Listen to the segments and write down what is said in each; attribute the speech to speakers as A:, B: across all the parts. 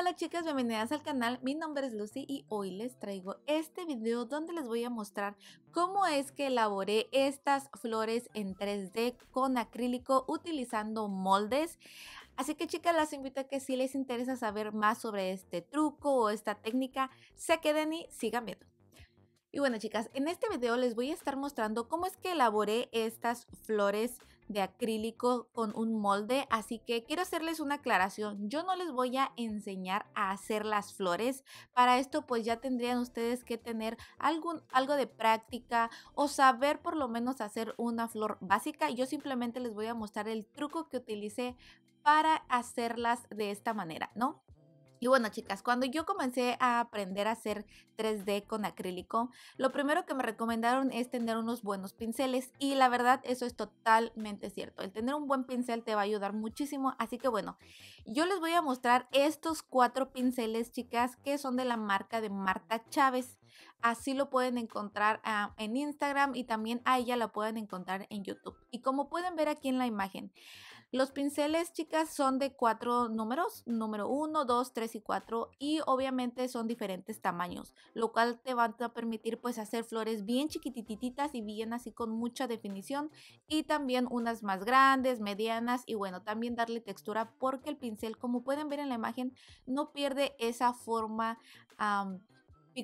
A: Hola, chicas, bienvenidas al canal. Mi nombre es Lucy y hoy les traigo este video donde les voy a mostrar cómo es que elaboré estas flores en 3D con acrílico utilizando moldes. Así que chicas, las invito a que si les interesa saber más sobre este truco o esta técnica, se queden y sigan viendo. Y bueno chicas, en este video les voy a estar mostrando cómo es que elaboré estas flores de acrílico con un molde, así que quiero hacerles una aclaración. Yo no les voy a enseñar a hacer las flores. Para esto pues ya tendrían ustedes que tener algún, algo de práctica o saber por lo menos hacer una flor básica. Yo simplemente les voy a mostrar el truco que utilicé para hacerlas de esta manera, ¿no? Y bueno, chicas, cuando yo comencé a aprender a hacer 3D con acrílico, lo primero que me recomendaron es tener unos buenos pinceles y la verdad eso es totalmente cierto. El tener un buen pincel te va a ayudar muchísimo, así que bueno, yo les voy a mostrar estos cuatro pinceles, chicas, que son de la marca de Marta Chávez. Así lo pueden encontrar ah, en Instagram y también a ella la pueden encontrar en YouTube. Y como pueden ver aquí en la imagen, los pinceles, chicas, son de cuatro números, número 1, 2, 3 y 4 y obviamente son diferentes tamaños, lo cual te va a permitir pues hacer flores bien chiquitititas y bien así con mucha definición y también unas más grandes, medianas y bueno, también darle textura porque el pincel, como pueden ver en la imagen, no pierde esa forma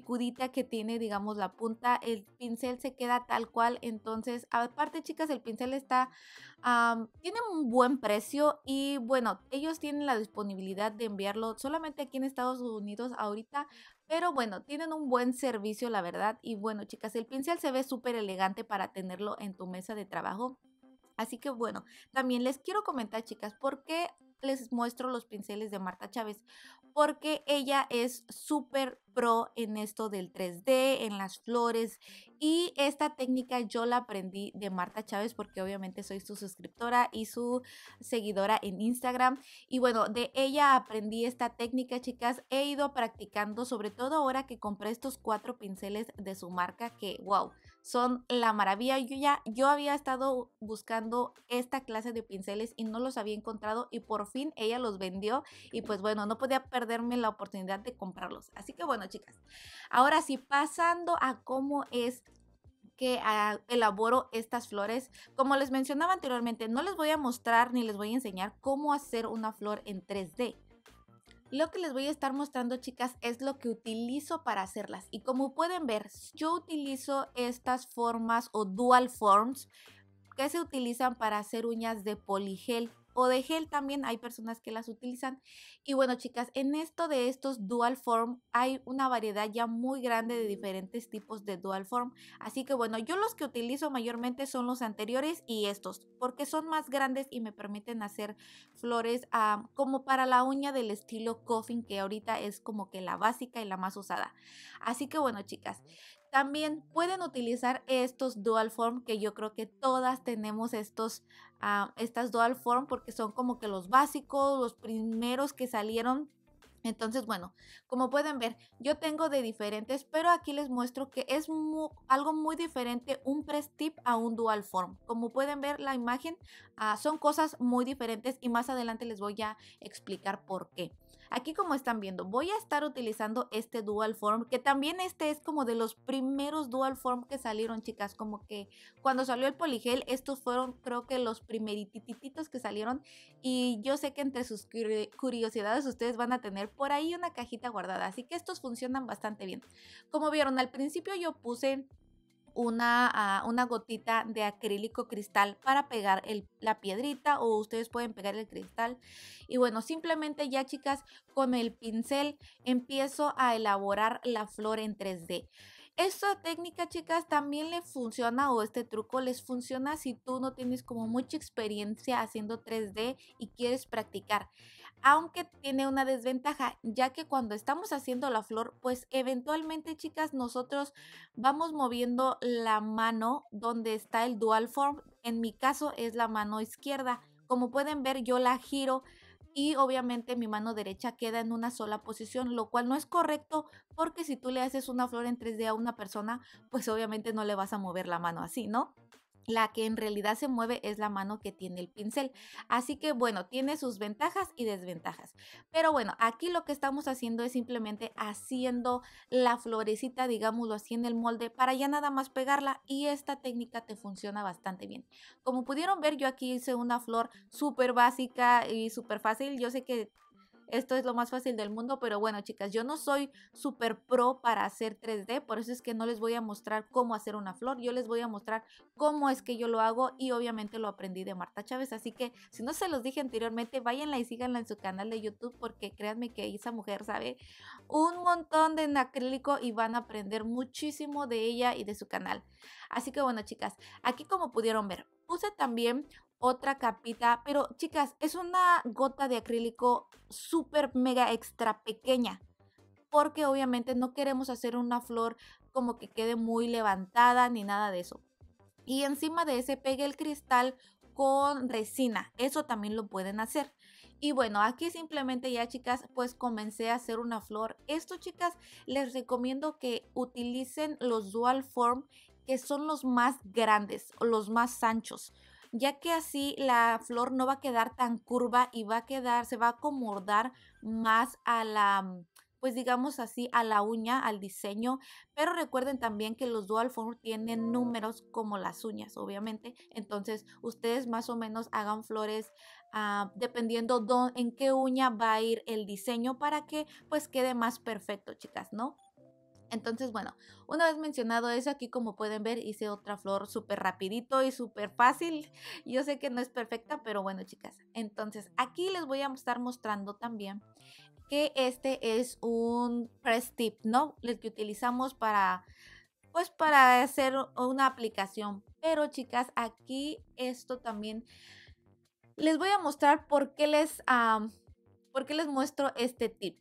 A: picudita que tiene, digamos, la punta. El pincel se queda tal cual. Entonces, aparte, chicas, el pincel está, tiene un buen precio y bueno, ellos tienen la disponibilidad de enviarlo solamente aquí en Estados Unidos ahorita. Pero bueno, tienen un buen servicio, la verdad. Y bueno, chicas, el pincel se ve súper elegante para tenerlo en tu mesa de trabajo. Así que bueno, también les quiero comentar, chicas, por qué les muestro los pinceles de Marta Chávez, porque ella es súper pro en esto del 3D, en las flores, y esta técnica yo la aprendí de Marta Chávez porque obviamente soy su suscriptora y su seguidora en Instagram. Y bueno, de ella aprendí esta técnica, chicas, he ido practicando, sobre todo ahora que compré estos cuatro pinceles de su marca que, wow son la maravilla. Yo ya yo había estado buscando esta clase de pinceles y no los había encontrado y por fin ella los vendió y pues bueno, no podía perderme la oportunidad de comprarlos. Así que bueno, chicas. Ahora sí, pasando a cómo es que ah, elaboro estas flores. Como les mencionaba anteriormente, no les voy a mostrar ni les voy a enseñar cómo hacer una flor en 3D. Lo que les voy a estar mostrando, chicas, es lo que utilizo para hacerlas. Y como pueden ver, yo utilizo estas formas o dual forms que se utilizan para hacer uñas de poligel o de gel también, hay personas que las utilizan. Y bueno, chicas, en esto de estos dual form hay una variedad ya muy grande de diferentes tipos de dual form. Así que bueno, yo los que utilizo mayormente son los anteriores y estos, porque son más grandes y me permiten hacer flores ah, como para la uña del estilo coffin, que ahorita es como que la básica y la más usada. Así que bueno, chicas, también pueden utilizar estos dual form que yo creo que todas tenemos estos estas dual form porque son como que los básicos, los primeros que salieron. Entonces, bueno, como pueden ver, yo tengo de diferentes, pero aquí les muestro que es algo muy diferente un press tip a un dual form. Como pueden ver la imagen, ah, son cosas muy diferentes y más adelante les voy a explicar por qué. Aquí como están viendo, voy a estar utilizando este dual form, que también este es como de los primeros dual form que salieron, chicas, como que cuando salió el poligel, estos fueron creo que los primeritititos que salieron y yo sé que entre sus curiosidades ustedes van a tener por ahí una cajita guardada, así que estos funcionan bastante bien. Como vieron, al principio yo puse una, ah, una gotita de acrílico cristal para pegar la piedrita o ustedes pueden pegar el cristal. Y bueno, simplemente ya chicas, con el pincel empiezo a elaborar la flor en 3D. Esta técnica, chicas, también le funciona o este truco les funciona si tú no tienes como mucha experiencia haciendo 3D y quieres practicar aunque tiene una desventaja, ya que cuando estamos haciendo la flor, pues eventualmente, chicas, nosotros vamos moviendo la mano donde está el dual form. En mi caso es la mano izquierda. Como pueden ver, yo la giro y obviamente mi mano derecha queda en una sola posición, lo cual no es correcto porque si tú le haces una flor en 3D a una persona, pues obviamente no le vas a mover la mano así, ¿no? La que en realidad se mueve es la mano que tiene el pincel. Así que bueno, tiene sus ventajas y desventajas. Pero bueno, aquí lo que estamos haciendo es simplemente haciendo la florecita, digámoslo así, en el molde para ya nada más pegarla y esta técnica te funciona bastante bien. Como pudieron ver, yo aquí hice una flor súper básica y súper fácil. Yo sé que esto es lo más fácil del mundo, pero bueno, chicas, yo no soy súper pro para hacer 3D, por eso es que no les voy a mostrar cómo hacer una flor, yo les voy a mostrar cómo es que yo lo hago y obviamente lo aprendí de Marta Chávez, así que si no se los dije anteriormente, váyanla y síganla en su canal de YouTube porque créanme que esa mujer sabe un montón de acrílico y van a aprender muchísimo de ella y de su canal. Así que bueno, chicas, aquí como pudieron ver, puse también otra capita, pero chicas, es una gota de acrílico super mega extra pequeña, porque obviamente no queremos hacer una flor como que quede muy levantada ni nada de eso. Y encima de ese pegue el cristal con resina, eso también lo pueden hacer. Y bueno, aquí simplemente ya chicas, pues comencé a hacer una flor. Esto chicas, les recomiendo que utilicen los dual form, que son los más grandes, los más anchos ya que así la flor no va a quedar tan curva y va a quedar, se va a acomodar más a la, mm, pues digamos así, a la uña, al diseño. Pero recuerden también que los dual form tienen números como las uñas, obviamente. Entonces, ustedes más o menos hagan flores ah, dependiendo en qué uña va a ir el diseño para que pues quede más perfecto, chicas, ¿no? Entonces, bueno, una vez mencionado eso, aquí como pueden ver hice otra flor súper rapidito y súper fácil. Yo sé que no es perfecta, pero bueno chicas. Entonces, aquí les voy a estar mostrando también que este es un press tip, ¿no? El que utilizamos para, pues para hacer una aplicación. Pero chicas, aquí esto también les voy a mostrar por qué les, por qué les muestro este tip.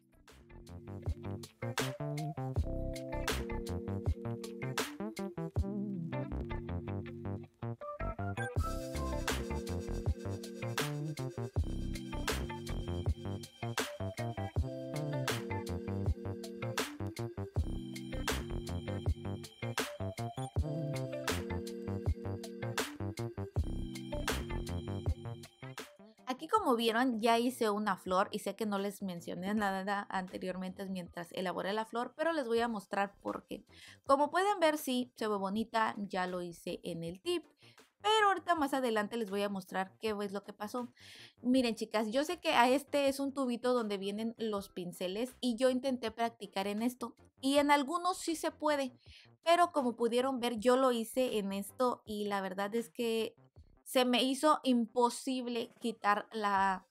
A: como vieron, ya hice una flor y sé que no les mencioné nada anteriormente mientras elaboré la flor, pero les voy a mostrar por qué. Como pueden ver, sí, se ve bonita, ya lo hice en el tip, pero ahorita más adelante les voy a mostrar qué es lo que pasó. Miren chicas, yo sé que a este es un tubito donde vienen los pinceles y yo intenté practicar en esto y en algunos sí se puede, pero como pudieron ver yo lo hice en esto y la verdad es que se me hizo imposible quitar la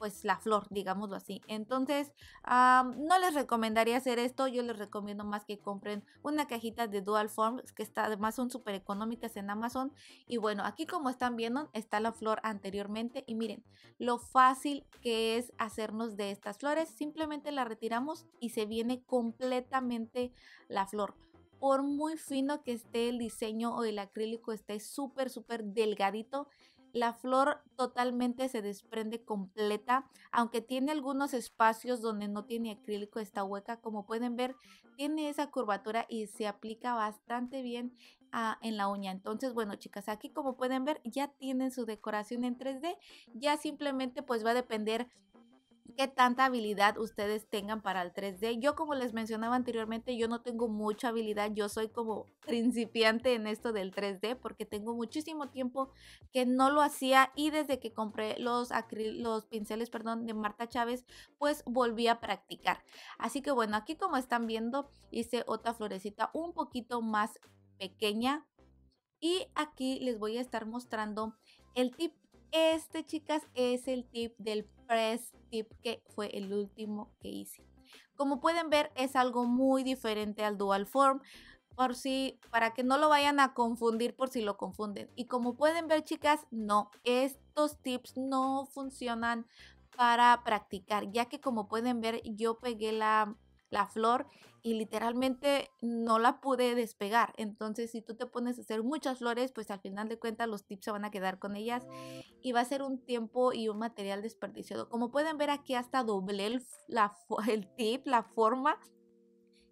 A: pues la flor, digámoslo así. Entonces, no les recomendaría hacer esto. Yo les recomiendo más que compren una cajita de Dual Forms, que está, además son súper económicas en Amazon. Y bueno, aquí como están viendo, está la flor anteriormente. Y miren, lo fácil que es hacernos de estas flores. Simplemente la retiramos y se viene completamente la flor por muy fino que esté el diseño o el acrílico esté súper, súper delgadito, la flor totalmente se desprende completa, aunque tiene algunos espacios donde no tiene acrílico, está hueca, como pueden ver, tiene esa curvatura y se aplica bastante bien ah, en la uña. Entonces, bueno, chicas, aquí como pueden ver, ya tienen su decoración en 3D, ya simplemente pues va a depender qué tanta habilidad ustedes tengan para el 3D. Yo como les mencionaba anteriormente, yo no tengo mucha habilidad, yo soy como principiante en esto del 3D porque tengo muchísimo tiempo que no lo hacía y desde que compré los, los pinceles perdón, de Marta Chávez, pues volví a practicar. Así que bueno, aquí como están viendo, hice otra florecita un poquito más pequeña y aquí les voy a estar mostrando el tip. Este, chicas, es el tip del press tip que fue el último que hice. Como pueden ver, es algo muy diferente al dual form por si, para que no lo vayan a confundir por si lo confunden. Y como pueden ver, chicas, no, estos tips no funcionan para practicar, ya que como pueden ver, yo pegué la la flor y literalmente no la pude despegar. Entonces, si tú te pones a hacer muchas flores, pues al final de cuentas los tips se van a quedar con ellas y va a ser un tiempo y un material desperdiciado. Como pueden ver aquí hasta doble el, la, el tip, la forma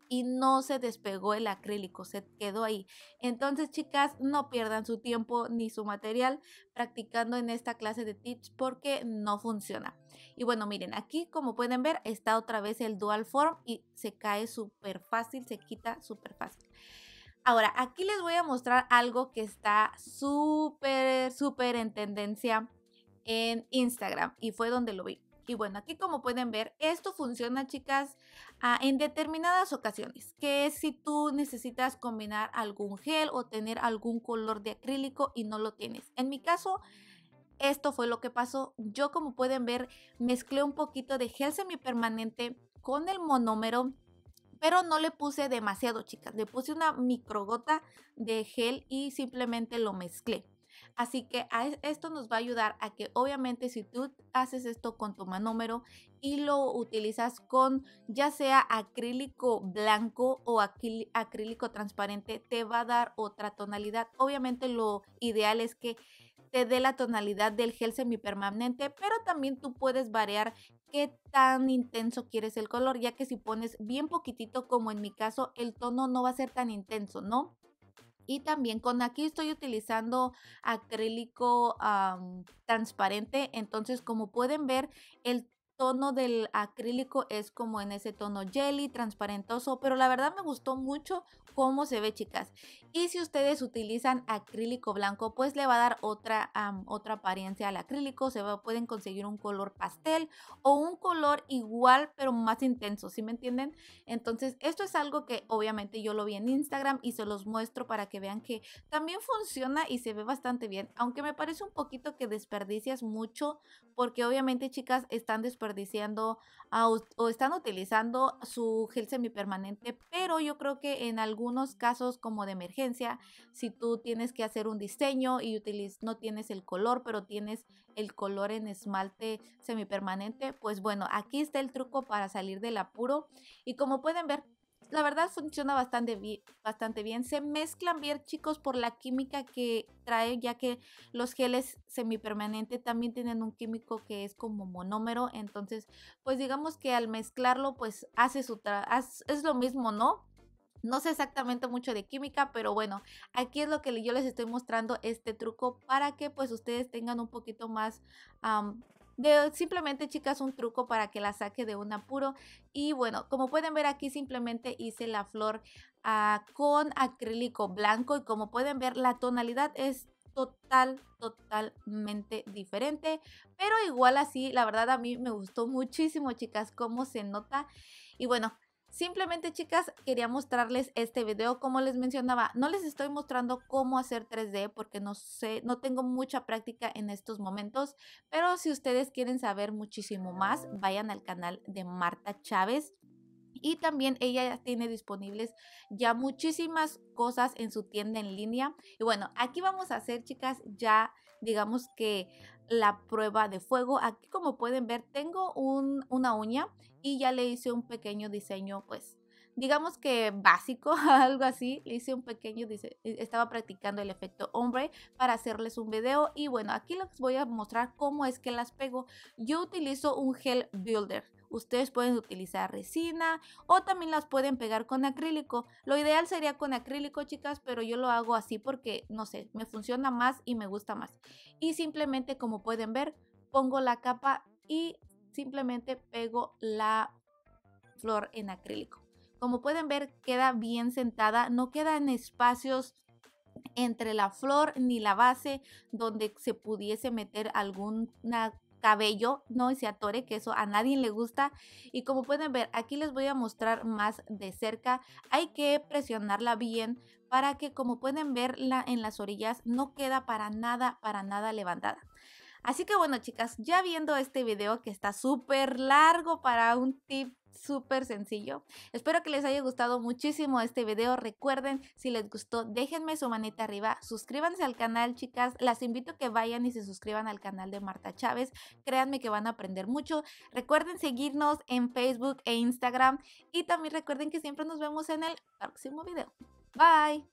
A: y no se despegó el acrílico, se quedó ahí. Entonces, chicas, no pierdan su tiempo ni su material practicando en esta clase de tips porque no funciona. Y bueno, miren, aquí como pueden ver está otra vez el dual form y se cae súper fácil, se quita súper fácil. Ahora, aquí les voy a mostrar algo que está súper, súper en tendencia en Instagram y fue donde lo vi. Y bueno, aquí como pueden ver, esto funciona, chicas, ah, en determinadas ocasiones, que es si tú necesitas combinar algún gel o tener algún color de acrílico y no lo tienes. En mi caso, esto fue lo que pasó. Yo, como pueden ver, mezclé un poquito de gel semipermanente con el monómero pero no le puse demasiado, chicas. Le puse una microgota de gel y simplemente lo mezclé. Así que esto nos va a ayudar a que obviamente si tú haces esto con tu manómero y lo utilizas con ya sea acrílico blanco o acrílico transparente, te va a dar otra tonalidad. Obviamente lo ideal es que te dé la tonalidad del gel semipermanente, pero también tú puedes variar qué tan intenso quieres el color, ya que si pones bien poquitito, como en mi caso, el tono no va a ser tan intenso, ¿no? Y también con aquí estoy utilizando acrílico transparente, entonces como pueden ver el tono del acrílico es como en ese tono jelly, transparentoso, pero la verdad me gustó mucho cómo se ve chicas. Y si ustedes utilizan acrílico blanco, pues le va a dar otra, otra apariencia al acrílico. Se pueden conseguir un color pastel o un color igual pero más intenso, ¿sí me entienden? Entonces, esto es algo que obviamente yo lo vi en Instagram y se los muestro para que vean que también funciona y se ve bastante bien. Aunque me parece un poquito que desperdicias mucho porque obviamente chicas están desperdiciando ah, o están utilizando su gel semipermanente, pero yo creo que en algunos casos como de emergencia, si tú tienes que hacer un diseño y no tienes el color, pero tienes el color en esmalte semipermanente, pues bueno, aquí está el truco para salir del apuro. Y como pueden ver, la verdad funciona bastante, bien, bastante bien. Se mezclan bien, chicos, por la química que trae, ya que los geles semipermanente también tienen un químico que es como monómero. Entonces, pues digamos que al mezclarlo, pues hace su es lo mismo, ¿no? No sé exactamente mucho de química, pero bueno, aquí es lo que yo les estoy mostrando este truco para que pues ustedes tengan un poquito más... de simplemente chicas un truco para que la saque de un apuro y bueno como pueden ver aquí simplemente hice la flor ah, con acrílico blanco y como pueden ver la tonalidad es total, totalmente diferente. Pero igual así, la verdad a mí me gustó muchísimo, chicas, cómo se nota. Y bueno, Simplemente chicas, quería mostrarles este video. Como les mencionaba, no les estoy mostrando cómo hacer 3D porque no sé, no tengo mucha práctica en estos momentos. Pero si ustedes quieren saber muchísimo más, vayan al canal de Marta Chávez. Y también ella ya tiene disponibles ya muchísimas cosas en su tienda en línea. Y bueno, aquí vamos a hacer, chicas, ya digamos que la prueba de fuego. Aquí como pueden ver tengo una uña y ya le hice un pequeño diseño pues digamos que básico, algo así. Le hice un pequeño, diseño, e-, estaba practicando el efecto hombre para hacerles un video. Y bueno, aquí les voy a mostrar cómo es que las pego. Yo utilizo un gel builder. Ustedes pueden utilizar resina o también las pueden pegar con acrílico. Lo ideal sería con acrílico, chicas, pero yo lo hago así porque, no sé, me funciona más y me gusta más. Y simplemente, como pueden ver, pongo la capa y simplemente pego la flor en acrílico. Como pueden ver, queda bien sentada, no quedan espacios entre la flor ni la base donde se pudiese meter alguna cabello no se atore, que eso a nadie le gusta. Y como pueden ver, aquí les voy a mostrar más de cerca. Hay que presionarla bien para que como pueden verla en las orillas no queda para nada, para nada levantada. Así que bueno chicas, ya viendo este video que está súper largo para un tip súper sencillo. Espero que les haya gustado muchísimo este video. Recuerden, si les gustó, déjenme su manita arriba, suscríbanse al canal, chicas. Las invito a que vayan y se suscriban al canal de Marta Chávez. Créanme que van a aprender mucho. Recuerden seguirnos en Facebook e Instagram y también recuerden que siempre nos vemos en el próximo video. Bye.